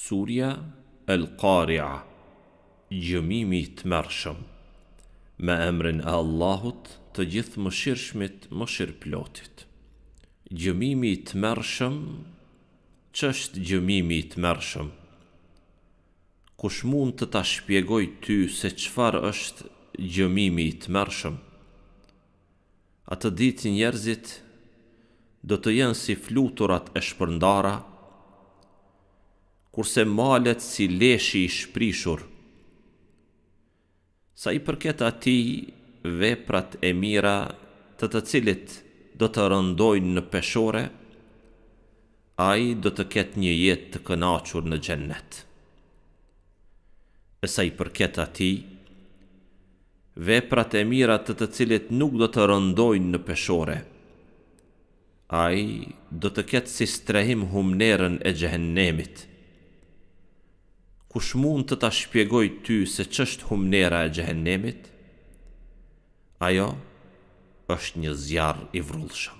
Surja El Qari'a Gjëmimi të mërshëm Me emrin e Allahut të gjithë më shirëshmit më shirë plotit Gjëmimi të mërshëm është gjëmimi të mërshëm? Kush mund të ta shpjegoj ty se qëfar është gjëmimi të mërshëm? A të ditë njerëzit do të jenë si fluturat e shpërndara, kurse malet si leshi i shprishur. Sa i përket ati veprat e mira të të cilit do të rëndojnë në peshore, a i do të ketë një jetë të kënachur në gjennet. E sa i përket ati, veprat e mira të të cilit nuk do të rëndojnë në peshore, a i do të ketë si strehim humnerën e gjennemit, kush mund të ta shpjegoj ty se ç'është humnera e xhehenemit? Ajo është një zjarr i vrrullshëm.